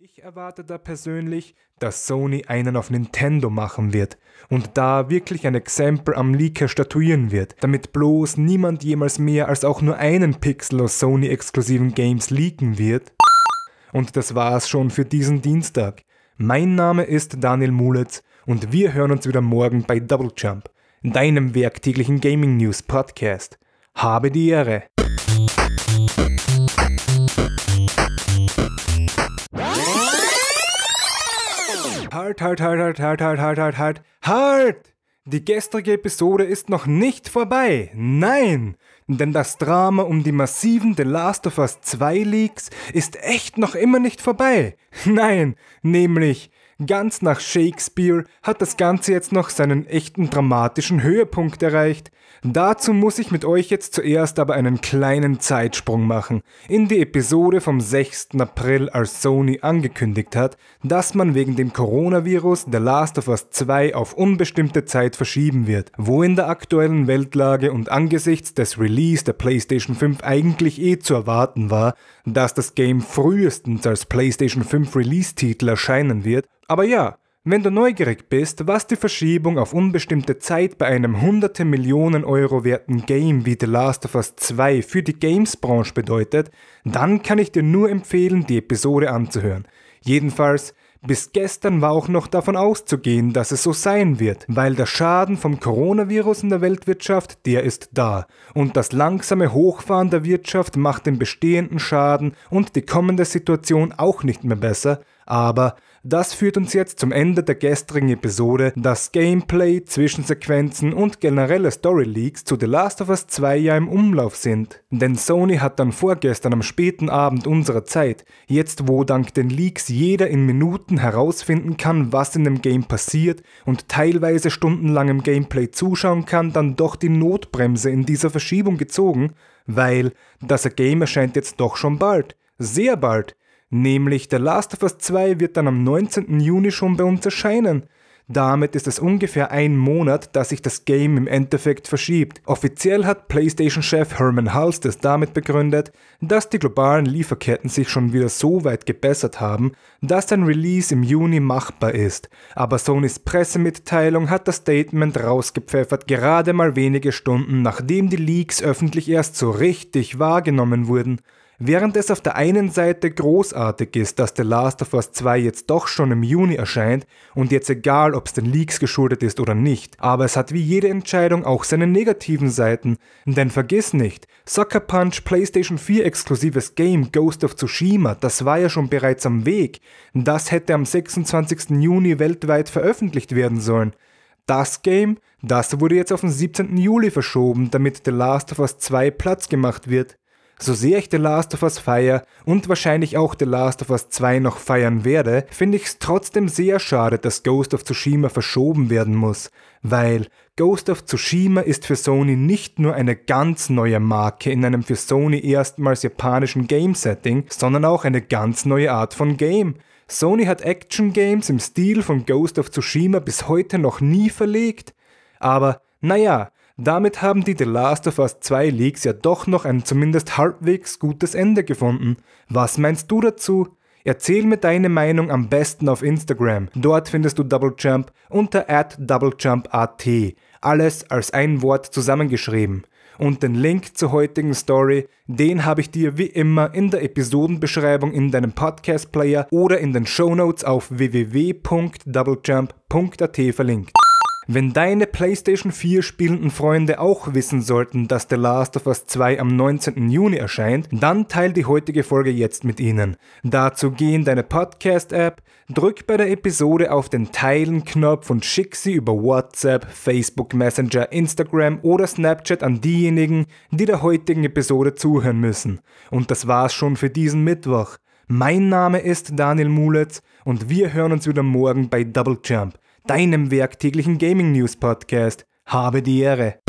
Ich erwarte da persönlich, dass Sony einen auf Nintendo machen wird und da wirklich ein Exempel am Leaker statuieren wird, damit bloß niemand jemals mehr als auch nur einen Pixel aus Sony-exklusiven Games leaken wird. Und das war's schon für diesen Dienstag. Mein Name ist Daniel Muletz und wir hören uns wieder morgen bei Double Jump, deinem werktäglichen Gaming News Podcast. Habe die Ehre! halt, halt, halt, halt, halt, halt, halt, halt, halt, halt! Die gestrige Episode ist noch nicht vorbei. Nein! Denn das Drama um die massiven The Last of Us 2 Leaks ist echt noch immer nicht vorbei. Nein, nämlich Ganz nach Shakespeare hat das Ganze jetzt noch seinen echten dramatischen Höhepunkt erreicht, Dazu muss ich mit euch jetzt zuerst aber einen kleinen Zeitsprung machen, in die Episode vom 6. April, als Sony angekündigt hat, dass man wegen dem Coronavirus The Last of Us 2 auf unbestimmte Zeit verschieben wird, wo in der aktuellen Weltlage und angesichts des Release der PlayStation 5 eigentlich eh zu erwarten war, dass das Game frühestens als PlayStation 5 Release-Titel erscheinen wird, aber ja, wenn du neugierig bist, was die Verschiebung auf unbestimmte Zeit bei einem hunderte Millionen Euro werten Game wie The Last of Us 2 für die Games-Branche bedeutet, dann kann ich dir nur empfehlen, die Episode anzuhören. Jedenfalls, bis gestern war auch noch davon auszugehen, dass es so sein wird, weil der Schaden vom Coronavirus in der Weltwirtschaft, der ist da. Und das langsame Hochfahren der Wirtschaft macht den bestehenden Schaden und die kommende Situation auch nicht mehr besser, aber das führt uns jetzt zum Ende der gestrigen Episode, das Gameplay, Zwischensequenzen und generelle Story-Leaks zu The Last of Us 2 ja im Umlauf sind. Denn Sony hat dann vorgestern am späten Abend unserer Zeit, jetzt wo dank den Leaks jeder in Minuten herausfinden kann, was in dem Game passiert und teilweise stundenlang im Gameplay zuschauen kann, dann doch die Notbremse in dieser Verschiebung gezogen, weil das Game erscheint jetzt doch schon bald. Sehr bald. Nämlich The Last of Us 2 wird dann am 19. Juni schon bei uns erscheinen. Damit ist es ungefähr ein Monat, dass sich das Game im Endeffekt verschiebt. Offiziell hat PlayStation-Chef Herman Hulst es damit begründet, dass die globalen Lieferketten sich schon wieder so weit gebessert haben, dass ein Release im Juni machbar ist. Aber Sonys Pressemitteilung hat das Statement rausgepfeffert, gerade mal wenige Stunden nachdem die Leaks öffentlich erst so richtig wahrgenommen wurden. Während es auf der einen Seite großartig ist, dass The Last of Us 2 jetzt doch schon im Juni erscheint und jetzt egal, ob es den Leaks geschuldet ist oder nicht, aber es hat wie jede Entscheidung auch seine negativen Seiten, denn vergiss nicht, Sucker Punch PlayStation 4 exklusives Game Ghost of Tsushima, das war ja schon bereits am Weg, das hätte am 26. Juni weltweit veröffentlicht werden sollen. Das Game, das wurde jetzt auf den 17. Juli verschoben, damit The Last of Us 2 Platz gemacht wird. So sehr ich The Last of Us feier und wahrscheinlich auch The Last of Us 2 noch feiern werde, finde ich es trotzdem sehr schade, dass Ghost of Tsushima verschoben werden muss, weil Ghost of Tsushima ist für Sony nicht nur eine ganz neue Marke in einem für Sony erstmals japanischen Game-Setting, sondern auch eine ganz neue Art von Game. Sony hat Action Games im Stil von Ghost of Tsushima bis heute noch nie verlegt. Aber naja, damit haben die The Last of Us 2 Leaks ja doch noch ein zumindest halbwegs gutes Ende gefunden. Was meinst du dazu? Erzähl mir deine Meinung am besten auf Instagram. Dort findest du Double Jump unter @doublejumpat. Alles als ein Wort zusammengeschrieben. Und den Link zur heutigen Story, den habe ich dir wie immer in der Episodenbeschreibung in deinem Podcast Player oder in den Shownotes auf www.doublejump.at verlinkt. Wenn deine PlayStation 4 spielenden Freunde auch wissen sollten, dass The Last of Us 2 am 19. Juni erscheint, dann teile die heutige Folge jetzt mit ihnen. Dazu geh in deine Podcast-App, drück bei der Episode auf den Teilen-Knopf und schick sie über WhatsApp, Facebook Messenger, Instagram oder Snapchat an diejenigen, die der heutigen Episode zuhören müssen. Und das war's schon für diesen Mittwoch. Mein Name ist Daniel Muletz und wir hören uns wieder morgen bei Double Jump deinem werktäglichen Gaming News Podcast. Habe die Ehre.